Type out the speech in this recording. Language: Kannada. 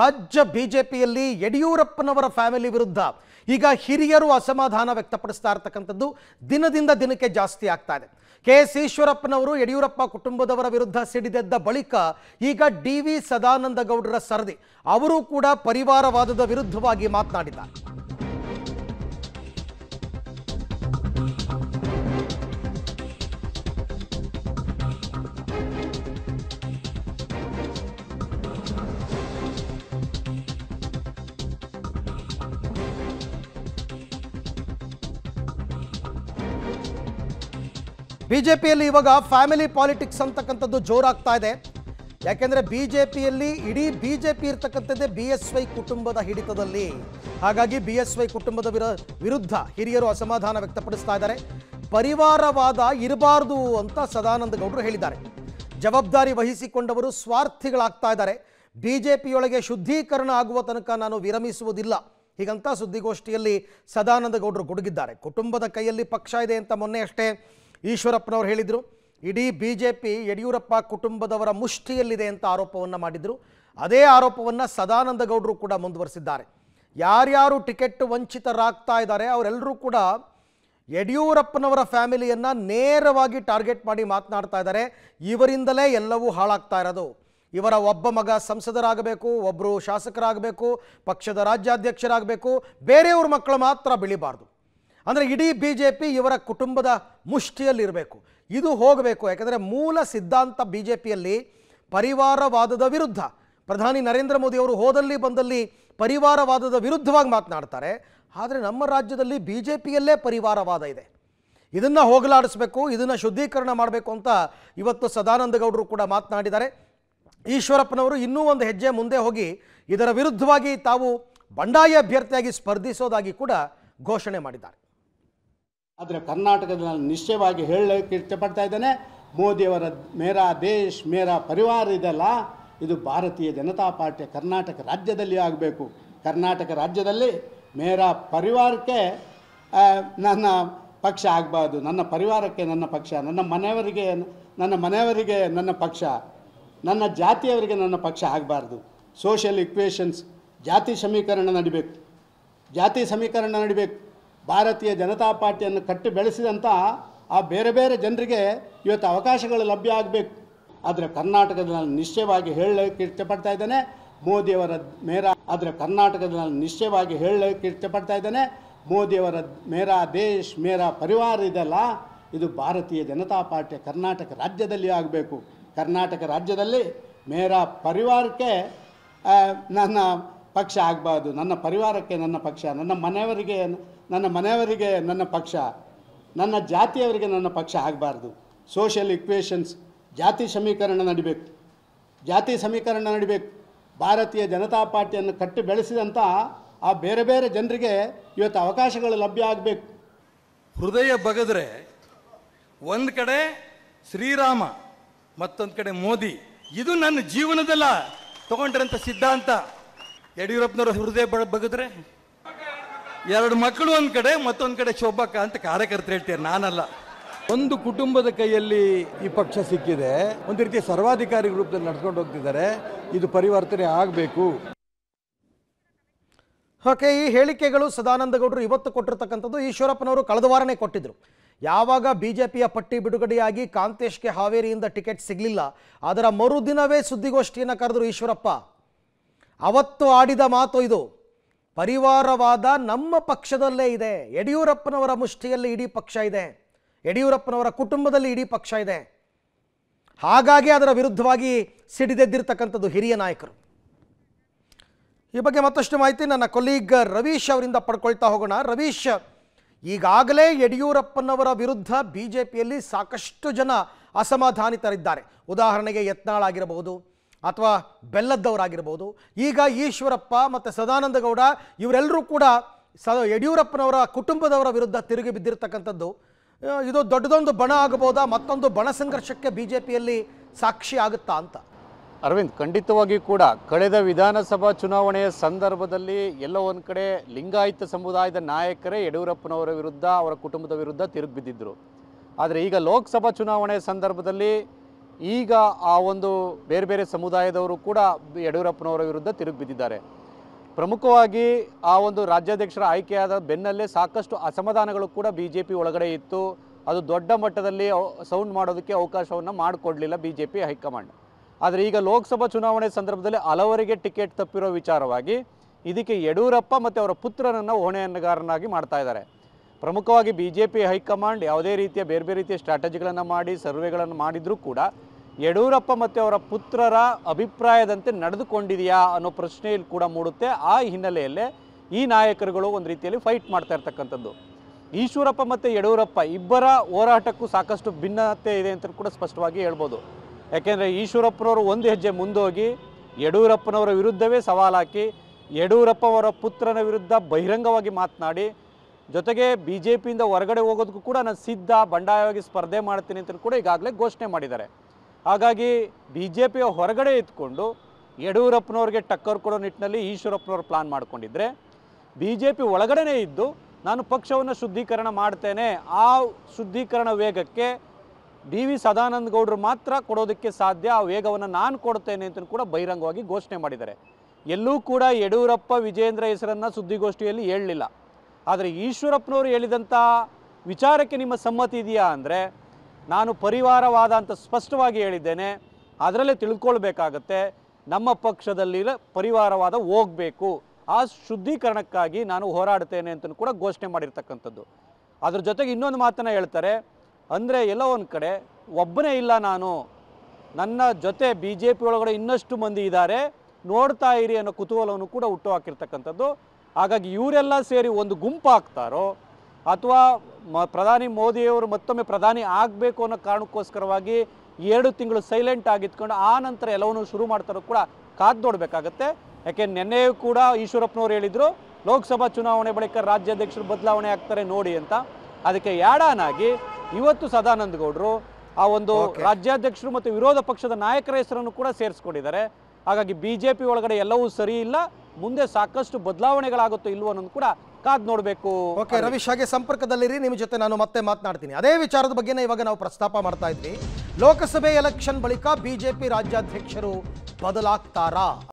ರಾಜ್ಯ ಬಿಜೆಪಿಯಲ್ಲಿ ಯಡಿಯೂರಪ್ಪನವರ ಫ್ಯಾಮಿಲಿ ವಿರುದ್ಧ ಈಗ ಹಿರಿಯರು ಅಸಮಾಧಾನ ವ್ಯಕ್ತಪಡಿಸ್ತಾ ಇರ್ತಕ್ಕಂಥದ್ದು ದಿನದಿಂದ ದಿನಕ್ಕೆ ಜಾಸ್ತಿ ಆಗ್ತಾ ಇದೆ ಕೆ ಎಸ್ ಈಶ್ವರಪ್ಪನವರು ಯಡಿಯೂರಪ್ಪ ಕುಟುಂಬದವರ ವಿರುದ್ಧ ಸಿಡಿದೆದ್ದ ಬಳಿಕ ಈಗ ಡಿ ವಿ ಸದಾನಂದ ಗೌಡರ ಸರದಿ ಅವರು ಕೂಡ ಪರಿವಾರವಾದದ ವಿರುದ್ಧವಾಗಿ ಮಾತನಾಡಿದ್ದಾರೆ ಬಿಜೆಪಿಯಲ್ಲಿ ಇವಾಗ ಫ್ಯಾಮಿಲಿ ಪಾಲಿಟಿಕ್ಸ್ ಅಂತಕ್ಕಂಥದ್ದು ಜೋರಾಗ್ತಾ ಇದೆ ಯಾಕೆಂದರೆ ಬಿ ಜೆ ಪಿಯಲ್ಲಿ ಇಡೀ ಬಿ ಜೆ ಪಿ ಇರ್ತಕ್ಕಂಥದ್ದೇ ಬಿ ಎಸ್ ವೈ ಕುಟುಂಬದ ಹಿಡಿತದಲ್ಲಿ ಹಾಗಾಗಿ ಬಿ ಎಸ್ ವೈ ಕುಟುಂಬದ ವಿರುದ್ಧ ಹಿರಿಯರು ಅಸಮಾಧಾನ ವ್ಯಕ್ತಪಡಿಸ್ತಾ ಇದ್ದಾರೆ ಪರಿವಾರವಾದ ಇರಬಾರ್ದು ಅಂತ ಸದಾನಂದ ಗೌಡರು ಹೇಳಿದ್ದಾರೆ ಜವಾಬ್ದಾರಿ ವಹಿಸಿಕೊಂಡವರು ಸ್ವಾರ್ಥಿಗಳಾಗ್ತಾ ಇದ್ದಾರೆ ಬಿ ಜೆ ಪಿಯೊಳಗೆ ಶುದ್ಧೀಕರಣ ಆಗುವ ತನಕ ನಾನು ವಿರಮಿಸುವುದಿಲ್ಲ ಹೀಗಂತ ಸುದ್ದಿಗೋಷ್ಠಿಯಲ್ಲಿ ಸದಾನಂದ ಗೌಡರು ಗುಡುಗಿದ್ದಾರೆ ಕುಟುಂಬದ ಕೈಯಲ್ಲಿ ಪಕ್ಷ ಇದೆ ಅಂತ ಮೊನ್ನೆ ಅಷ್ಟೇ ಈಶ್ವರಪ್ಪನವರು ಹೇಳಿದರು ಇಡೀ ಬಿ ಜೆ ಪಿ ಯಡಿಯೂರಪ್ಪ ಕುಟುಂಬದವರ ಮುಷ್ಟಿಯಲ್ಲಿದೆ ಅಂತ ಆರೋಪವನ್ನು ಮಾಡಿದರು ಅದೇ ಆರೋಪವನ್ನು ಸದಾನಂದ ಗೌಡರು ಕೂಡ ಮುಂದುವರಿಸಿದ್ದಾರೆ ಯಾರ್ಯಾರು ಟಿಕೆಟ್ ವಂಚಿತರಾಗ್ತಾ ಇದ್ದಾರೆ ಅವರೆಲ್ಲರೂ ಕೂಡ ಯಡಿಯೂರಪ್ಪನವರ ಫ್ಯಾಮಿಲಿಯನ್ನು ನೇರವಾಗಿ ಟಾರ್ಗೆಟ್ ಮಾಡಿ ಮಾತನಾಡ್ತಾ ಇದ್ದಾರೆ ಇವರಿಂದಲೇ ಎಲ್ಲವೂ ಹಾಳಾಗ್ತಾ ಇರೋದು ಇವರ ಒಬ್ಬ ಮಗ ಸಂಸದರಾಗಬೇಕು ಒಬ್ಬರು ಶಾಸಕರಾಗಬೇಕು ಪಕ್ಷದ ರಾಜ್ಯಾಧ್ಯಕ್ಷರಾಗಬೇಕು ಬೇರೆಯವ್ರ ಮಕ್ಕಳು ಮಾತ್ರ ಬೆಳಿಬಾರ್ದು ಅಂದರೆ ಇಡೀ ಬಿ ಜೆ ಪಿ ಇವರ ಕುಟುಂಬದ ಮುಷ್ಟಿಯಲ್ಲಿರಬೇಕು ಇದು ಹೋಗಬೇಕು ಯಾಕಂದರೆ ಮೂಲ ಸಿದ್ಧಾಂತ ಬಿ ಜೆ ಪಿಯಲ್ಲಿ ಪರಿವಾರವಾದದ ವಿರುದ್ಧ ಪ್ರಧಾನಿ ನರೇಂದ್ರ ಮೋದಿ ಅವರು ಹೋದಲ್ಲಿ ಬಂದಲ್ಲಿ ಪರಿವಾರವಾದದ ವಿರುದ್ಧವಾಗಿ ಮಾತನಾಡ್ತಾರೆ ಆದರೆ ನಮ್ಮ ರಾಜ್ಯದಲ್ಲಿ ಬಿ ಜೆ ಪಿಯಲ್ಲೇ ಪರಿವಾರವಾದ ಇದೆ ಇದನ್ನು ಹೋಗಲಾಡಿಸಬೇಕು ಇದನ್ನು ಶುದ್ಧೀಕರಣ ಮಾಡಬೇಕು ಅಂತ ಇವತ್ತು ಸದಾನಂದ ಗೌಡರು ಕೂಡ ಮಾತನಾಡಿದ್ದಾರೆ ಈಶ್ವರಪ್ಪನವರು ಇನ್ನೂ ಒಂದು ಹೆಜ್ಜೆ ಮುಂದೆ ಹೋಗಿ ಇದರ ವಿರುದ್ಧವಾಗಿ ತಾವು ಬಂಡಾಯ ಅಭ್ಯರ್ಥಿಯಾಗಿ ಸ್ಪರ್ಧಿಸೋದಾಗಿ ಕೂಡ ಘೋಷಣೆ ಮಾಡಿದ್ದಾರೆ ಆದರೆ ಕರ್ನಾಟಕದಲ್ಲಿ ನಾನು ನಿಶ್ಚಯವಾಗಿ ಹೇಳಲಿಕ್ಕೆ ಇಷ್ಟಪಡ್ತಾ ಇದ್ದೇನೆ ಮೋದಿಯವರ ಮೇರಾ ದೇಶ್ ಮೇರಾ ಪರಿವಾರ ಇದೆಲ್ಲ ಇದು ಭಾರತೀಯ ಜನತಾ ಪಾರ್ಟಿಯ ಕರ್ನಾಟಕ ರಾಜ್ಯದಲ್ಲಿ ಆಗಬೇಕು ಕರ್ನಾಟಕ ರಾಜ್ಯದಲ್ಲಿ ಮೇರಾ ಪರಿವಾರಕ್ಕೆ ನನ್ನ ಪಕ್ಷ ಆಗಬಾರ್ದು ನನ್ನ ಪರಿವಾರಕ್ಕೆ ನನ್ನ ಪಕ್ಷ ನನ್ನ ಮನೆಯವರಿಗೆ ನನ್ನ ಮನೆಯವರಿಗೆ ನನ್ನ ಪಕ್ಷ ನನ್ನ ಜಾತಿಯವರಿಗೆ ನನ್ನ ಪಕ್ಷ ಆಗಬಾರ್ದು ಸೋಷಿಯಲ್ ಇಕ್ವೇಷನ್ಸ್ ಜಾತಿ ಸಮೀಕರಣ ನಡಿಬೇಕು ಜಾತಿ ಸಮೀಕರಣ ನಡಿಬೇಕು ಭಾರತೀಯ ಜನತಾ ಪಾರ್ಟಿಯನ್ನು ಕಟ್ಟಿ ಬೆಳೆಸಿದಂಥ ಆ ಬೇರೆ ಬೇರೆ ಜನರಿಗೆ ಇವತ್ತು ಅವಕಾಶಗಳು ಲಭ್ಯ ಆಗಬೇಕು ಆದರೆ ಕರ್ನಾಟಕದ ನಿಶ್ಚಯವಾಗಿ ಹೇಳಲಿಕ್ಕೆ ಇಷ್ಟಪಡ್ತಾ ಇದ್ದೇನೆ ಮೋದಿಯವರ ಮೇರಾ ಆದರೆ ಕರ್ನಾಟಕದ ನಿಶ್ಚಯವಾಗಿ ಹೇಳಲಿಕ್ಕೆ ಇಷ್ಟಪಡ್ತಾ ಇದ್ದೇನೆ ಮೋದಿಯವರ ಮೇರಾ ದೇಶ್ ಮೇರಾ ಪರಿವಾರ ಇದೆಲ್ಲ ಇದು ಭಾರತೀಯ ಜನತಾ ಪಾರ್ಟಿಯ ಕರ್ನಾಟಕ ರಾಜ್ಯದಲ್ಲಿ ಆಗಬೇಕು ಕರ್ನಾಟಕ ರಾಜ್ಯದಲ್ಲಿ ಮೇರಾ ಪರಿವಾರಕ್ಕೆ ನನ್ನ ಪಕ್ಷ ಆಗಬಾರ್ದು ನನ್ನ ಪರಿವಾರಕ್ಕೆ ನನ್ನ ಪಕ್ಷ ನನ್ನ ಮನೆಯವರಿಗೆ ನನ್ನ ಮನೆಯವರಿಗೆ ನನ್ನ ಪಕ್ಷ ನನ್ನ ಜಾತಿಯವರಿಗೆ ನನ್ನ ಪಕ್ಷ ಆಗಬಾರ್ದು ಸೋಷಿಯಲ್ ಇಕ್ವೇಷನ್ಸ್ ಜಾತಿ ಸಮೀಕರಣ ನಡಿಬೇಕು ಜಾತಿ ಸಮೀಕರಣ ನಡಿಬೇಕು ಭಾರತೀಯ ಜನತಾ ಪಾರ್ಟಿಯನ್ನು ಕಟ್ಟಿ ಬೆಳೆಸಿದಂಥ ಆ ಬೇರೆ ಬೇರೆ ಜನರಿಗೆ ಇವತ್ತು ಅವಕಾಶಗಳು ಲಭ್ಯ ಆಗಬೇಕು ಹೃದಯ ಬಗೆದ್ರೆ ಒಂದು ಕಡೆ ಶ್ರೀರಾಮ ಮತ್ತೊಂದು ಕಡೆ ಮೋದಿ ಇದು ನನ್ನ ಜೀವನದಲ್ಲ ತಗೊಂಡಿರೋಂಥ ಸಿದ್ಧಾಂತ ಯಡಿಯೂರಪ್ಪನವರು ಹೃದಯ ಬಗದ್ರೆ ಎರಡು ಮಕ್ಕಳು ಒಂದು ಕಡೆ ಮತ್ತೊಂದು ಕಡೆ ಶೋಭಕ್ಕ ಅಂತ ಕಾರ್ಯಕರ್ತರು ಹೇಳ್ತೀರಿ ನಾನಲ್ಲ ಒಂದು ಕುಟುಂಬದ ಕೈಯಲ್ಲಿ ಈ ಪಕ್ಷ ಸಿಕ್ಕಿದೆ ಒಂದು ರೀತಿಯ ಸರ್ವಾಧಿಕಾರಿ ರೂಪದಲ್ಲಿ ನಡ್ಕೊಂಡು ಹೋಗ್ತಿದ್ದಾರೆ ಇದು ಪರಿವರ್ತನೆ ಆಗಬೇಕು ಓಕೆ ಈ ಹೇಳಿಕೆಗಳು ಸದಾನಂದಗೌಡರು ಇವತ್ತು ಕೊಟ್ಟಿರ್ತಕ್ಕಂಥದ್ದು ಈಶ್ವರಪ್ಪನವರು ಕಳೆದ ವಾರನೇ ಕೊಟ್ಟಿದ್ರು ಯಾವಾಗ ಬಿ ಜೆ ಪಿಯ ಪಟ್ಟಿ ಬಿಡುಗಡೆಯಾಗಿ ಕಾಂತೇಶ್ಗೆ ಹಾವೇರಿಯಿಂದ ಟಿಕೆಟ್ ಸಿಗಲಿಲ್ಲ ಅದರ ಮರುದಿನವೇ ಸುದ್ದಿಗೋಷ್ಠಿಯನ್ನು ಕರೆದರು ಈಶ್ವರಪ್ಪ ಅವತ್ತು ಆಡಿದ ಮಾತು ಇದು ಪರಿವಾರವಾದ ನಮ್ಮ ಪಕ್ಷದಲ್ಲೇ ಇದೆ ಯಡಿಯೂರಪ್ಪನವರ ಮುಷ್ಟಿಯಲ್ಲಿ ಇಡೀ ಪಕ್ಷ ಇದೆ ಯಡಿಯೂರಪ್ಪನವರ ಕುಟುಂಬದಲ್ಲಿ ಇಡೀ ಪಕ್ಷ ಇದೆ ಹಾಗಾಗಿ ಅದರ ವಿರುದ್ಧವಾಗಿ ಸಿಡಿದೆದ್ದಿರ್ತಕ್ಕಂಥದ್ದು ಹಿರಿಯ ನಾಯಕರು ಈ ಬಗ್ಗೆ ಮತ್ತಷ್ಟು ಮಾಹಿತಿ ನನ್ನ ಕೊಲೀಗ್ ರವೀಶ್ ಅವರಿಂದ ಪಡ್ಕೊಳ್ತಾ ಹೋಗೋಣ ರವೀಶ್ ಈಗಾಗಲೇ ಯಡಿಯೂರಪ್ಪನವರ ವಿರುದ್ಧ ಬಿ ಜೆ ಪಿಯಲ್ಲಿ ಸಾಕಷ್ಟು ಜನ ಅಸಮಾಧಾನಿತರಿದ್ದಾರೆ ಉದಾಹರಣೆಗೆ ಯತ್ನಾಳ್ ಆಗಿರಬಹುದು ಅಥವಾ ಬೆಲ್ಲದ್ದವರಾಗಿರ್ಬೋದು ಈಗ ಈಶ್ವರಪ್ಪ ಮತ್ತು ಸದಾನಂದ ಗೌಡ ಇವರೆಲ್ಲರೂ ಕೂಡ ಸ ಯಡಿಯೂರಪ್ಪನವರ ಕುಟುಂಬದವರ ವಿರುದ್ಧ ತಿರುಗಿ ಬಿದ್ದಿರತಕ್ಕಂಥದ್ದು ಇದು ದೊಡ್ಡದೊಂದು ಬಣ ಆಗಬಹುದಾ ಮತ್ತೊಂದು ಬಣ ಸಂಘರ್ಷಕ್ಕೆ ಬಿ ಜೆ ಪಿಯಲ್ಲಿ ಸಾಕ್ಷಿ ಆಗುತ್ತಾ ಅಂತ ಅರವಿಂದ್ ಖಂಡಿತವಾಗಿ ಕೂಡ ಕಳೆದ ವಿಧಾನಸಭಾ ಚುನಾವಣೆಯ ಸಂದರ್ಭದಲ್ಲಿ ಎಲ್ಲ ಒಂದು ಕಡೆ ಲಿಂಗಾಯತ ಸಮುದಾಯದ ನಾಯಕರೇ ಯಡಿಯೂರಪ್ಪನವರ ವಿರುದ್ಧ ಅವರ ಕುಟುಂಬದ ವಿರುದ್ಧ ತಿರುಗಿ ಬಿದ್ದಿದ್ದರು ಆದರೆ ಈಗ ಲೋಕಸಭಾ ಚುನಾವಣೆಯ ಸಂದರ್ಭದಲ್ಲಿ ಈಗ ಆ ಒಂದು ಬೇರೆ ಬೇರೆ ಸಮುದಾಯದವರು ಕೂಡ ಯಡಿಯೂರಪ್ಪನವರ ವಿರುದ್ಧ ತಿರುಗಿ ಬಿದ್ದಿದ್ದಾರೆ ಪ್ರಮುಖವಾಗಿ ಆ ಒಂದು ರಾಜ್ಯಾಧ್ಯಕ್ಷರ ಆಯ್ಕೆಯಾದ ಬೆನ್ನಲ್ಲೇ ಸಾಕಷ್ಟು ಅಸಮಾಧಾನಗಳು ಕೂಡ ಬಿ ಜೆ ಪಿ ಒಳಗಡೆ ಇತ್ತು ಅದು ದೊಡ್ಡ ಮಟ್ಟದಲ್ಲಿ ಸೌಂಡ್ ಮಾಡೋದಕ್ಕೆ ಅವಕಾಶವನ್ನು ಮಾಡಿಕೊಡಲಿಲ್ಲ ಬಿ ಜೆ ಪಿ ಹೈಕಮಾಂಡ್ ಆದರೆ ಈಗ ಲೋಕಸಭಾ ಚುನಾವಣೆ ಸಂದರ್ಭದಲ್ಲಿ ಹಲವರಿಗೆ ಟಿಕೆಟ್ ತಪ್ಪಿರೋ ವಿಚಾರವಾಗಿ ಇದಕ್ಕೆ ಯಡಿಯೂರಪ್ಪ ಮತ್ತು ಅವರ ಪುತ್ರನನ್ನು ಹೊಣೆಯನ್ನುಗಾರನಾಗಿ ಮಾಡ್ತಾ ಇದ್ದಾರೆ ಪ್ರಮುಖವಾಗಿ ಬಿ ಜೆ ಪಿ ಹೈಕಮಾಂಡ್ ಯಾವುದೇ ರೀತಿಯ ಬೇರೆ ಬೇರೆ ರೀತಿಯ ಸ್ಟ್ರಾಟಜಿಗಳನ್ನು ಮಾಡಿ ಸರ್ವೆಗಳನ್ನು ಮಾಡಿದರೂ ಕೂಡ ಯಡಿಯೂರಪ್ಪ ಮತ್ತು ಅವರ ಪುತ್ರರ ಅಭಿಪ್ರಾಯದಂತೆ ನಡೆದುಕೊಂಡಿದೆಯಾ ಅನ್ನೋ ಪ್ರಶ್ನೆಯಲ್ಲಿ ಕೂಡ ಮೂಡುತ್ತೆ ಆ ಹಿನ್ನೆಲೆಯಲ್ಲೇ ಈ ನಾಯಕರುಗಳು ಒಂದು ರೀತಿಯಲ್ಲಿ ಫೈಟ್ ಮಾಡ್ತಾ ಇರ್ತಕ್ಕಂಥದ್ದು ಈಶ್ವರಪ್ಪ ಮತ್ತು ಯಡಿಯೂರಪ್ಪ ಇಬ್ಬರ ಹೋರಾಟಕ್ಕೂ ಸಾಕಷ್ಟು ಭಿನ್ನತೆ ಇದೆ ಅಂತ ಕೂಡ ಸ್ಪಷ್ಟವಾಗಿ ಹೇಳ್ಬೋದು ಯಾಕೆಂದರೆ ಈಶ್ವರಪ್ಪನವರು ಒಂದು ಹೆಜ್ಜೆ ಮುಂದೋಗಿ ಯಡಿಯೂರಪ್ಪನವರ ವಿರುದ್ಧವೇ ಸವಾಲಾಕಿ ಯಡಿಯೂರಪ್ಪ ಅವರ ಪುತ್ರನ ವಿರುದ್ಧ ಬಹಿರಂಗವಾಗಿ ಮಾತನಾಡಿ ಜೊತೆಗೆ ಬಿ ಜೆ ಪಿಯಿಂದ ಹೊರಗಡೆ ಹೋಗೋದಕ್ಕೂ ಕೂಡ ನಾನು ಸಿದ್ಧ ಬಂಡಾಯವಾಗಿ ಸ್ಪರ್ಧೆ ಮಾಡ್ತೀನಿ ಅಂತ ಕೂಡ ಈಗಾಗಲೇ ಘೋಷಣೆ ಮಾಡಿದ್ದಾರೆ ಹಾಗಾಗಿ ಬಿ ಜೆ ಪಿಯ ಹೊರಗಡೆ ಇದ್ಕೊಂಡು ಯಡಿಯೂರಪ್ಪನವ್ರಿಗೆ ಟಕ್ಕರ್ ಕೊಡೋ ನಿಟ್ಟಿನಲ್ಲಿ ಈಶ್ವರಪ್ಪನವರು ಪ್ಲಾನ್ ಮಾಡಿಕೊಂಡಿದ್ದರೆ ಬಿ ಜೆ ಪಿ ಒಳಗಡೆ ಇದ್ದು ನಾನು ಪಕ್ಷವನ್ನು ಶುದ್ಧೀಕರಣ ಮಾಡ್ತೇನೆ ಆ ಶುದ್ಧೀಕರಣ ವೇಗಕ್ಕೆ ಡಿ ವಿ ಸದಾನಂದ ಗೌಡರು ಮಾತ್ರ ಕೊಡೋದಕ್ಕೆ ಸಾಧ್ಯ ಆ ವೇಗವನ್ನು ನಾನು ಕೊಡ್ತೇನೆ ಅಂತ ಕೂಡ ಬಹಿರಂಗವಾಗಿ ಘೋಷಣೆ ಮಾಡಿದ್ದಾರೆ ಎಲ್ಲೂ ಕೂಡ ಯಡಿಯೂರಪ್ಪ ವಿಜೇಂದ್ರ ಹೆಸರನ್ನು ಸುದ್ದಿಗೋಷ್ಠಿಯಲ್ಲಿ ಹೇಳಲಿಲ್ಲ ಆದರೆ ಈಶ್ವರಪ್ಪನವರು ಹೇಳಿದಂಥ ವಿಚಾರಕ್ಕೆ ನಿಮ್ಮ ಸಮ್ಮತಿ ಇದೆಯಾ ಅಂದರೆ ನಾನು ಪರಿವಾರವಾದ ಅಂತ ಸ್ಪಷ್ಟವಾಗಿ ಹೇಳಿದ್ದೇನೆ ಅದರಲ್ಲೇ ತಿಳ್ಕೊಳ್ಬೇಕಾಗತ್ತೆ ನಮ್ಮ ಪಕ್ಷದಲ್ಲಿ ಪರಿವಾರವಾದ ಹೋಗಬೇಕು ಆ ಶುದ್ಧೀಕರಣಕ್ಕಾಗಿ ನಾನು ಹೋರಾಡ್ತೇನೆ ಅಂತ ಕೂಡ ಘೋಷಣೆ ಮಾಡಿರ್ತಕ್ಕಂಥದ್ದು ಅದ್ರ ಜೊತೆಗೆ ಇನ್ನೊಂದು ಮಾತನ್ನು ಹೇಳ್ತಾರೆ ಅಂದರೆ ಎಲ್ಲೋ ಒಂದು ಕಡೆ ಒಬ್ಬನೇ ಇಲ್ಲ ನಾನು ನನ್ನ ಜೊತೆ ಬಿ ಜೆ ಪಿ ಒಳಗಡೆ ಇನ್ನಷ್ಟು ಮಂದಿ ಇದ್ದಾರೆ ನೋಡ್ತಾ ಇರಿ ಅನ್ನೋ ಕುತೂಹಲವನ್ನು ಕೂಡ ಹುಟ್ಟು ಹಾಕಿರ್ತಕ್ಕಂಥದ್ದು ಹಾಗಾಗಿ ಇವರೆಲ್ಲ ಸೇರಿ ಒಂದು ಗುಂಪಾಗ್ತಾರೋ ಅಥವಾ ಮ ಪ್ರಧಾನಿ ಮೋದಿಯವರು ಮತ್ತೊಮ್ಮೆ ಪ್ರಧಾನಿ ಆಗಬೇಕು ಅನ್ನೋ ಕಾರಣಕ್ಕೋಸ್ಕರವಾಗಿ ಎರಡು ತಿಂಗಳು ಸೈಲೆಂಟ್ ಆಗಿತ್ಕೊಂಡು ಆ ನಂತರ ಎಲ್ಲವನ್ನು ಶುರು ಮಾಡ್ತಾರೋ ಕೂಡ ಕಾದ್ ನೋಡಬೇಕಾಗತ್ತೆ ಯಾಕೆ ನಿನ್ನೆಯೂ ಕೂಡ ಈಶ್ವರಪ್ಪನವರು ಹೇಳಿದರು ಲೋಕಸಭಾ ಚುನಾವಣೆ ಬಳಿಕ ರಾಜ್ಯಾಧ್ಯಕ್ಷರು ಬದಲಾವಣೆ ಆಗ್ತಾರೆ ನೋಡಿ ಅಂತ ಅದಕ್ಕೆ ಯಾಡಾನಾಗಿ ಇವತ್ತು ಸದಾನಂದ ಗೌಡರು ಆ ಒಂದು ರಾಜ್ಯಾಧ್ಯಕ್ಷರು ಮತ್ತು ವಿರೋಧ ಪಕ್ಷದ ನಾಯಕರ ಹೆಸರನ್ನು ಕೂಡ ಸೇರಿಸ್ಕೊಂಡಿದ್ದಾರೆ ಹಾಗಾಗಿ ಬಿ ಜೆ ಪಿ ಒಳಗಡೆ ಎಲ್ಲವೂ ಸರಿ ಇಲ್ಲ ಮುಂದೆ ಸಾಕಷ್ಟು ಬದಲಾವಣೆಗಳಾಗುತ್ತೋ ಇಲ್ವೋ ಅನ್ನೋದು ಕೂಡ ಕಾದ್ ನೋಡಬೇಕು ಓಕೆ ರವೀಶ್ ಹಾಗೆ ಸಂಪರ್ಕದಲ್ಲಿರಿ ನಿಮ್ಮ ಜೊತೆ ನಾನು ಮತ್ತೆ ಮಾತನಾಡ್ತೀನಿ ಅದೇ ವಿಚಾರದ ಬಗ್ಗೆನೇ ಇವಾಗ ನಾವು ಪ್ರಸ್ತಾಪ ಮಾಡ್ತಾ ಇದ್ವಿ ಲೋಕಸಭೆ ಎಲೆಕ್ಷನ್ ಬಳಿಕ ಬಿಜೆಪಿ ರಾಜ್ಯಾಧ್ಯಕ್ಷರು ಬದಲಾಗ್ತಾರಾ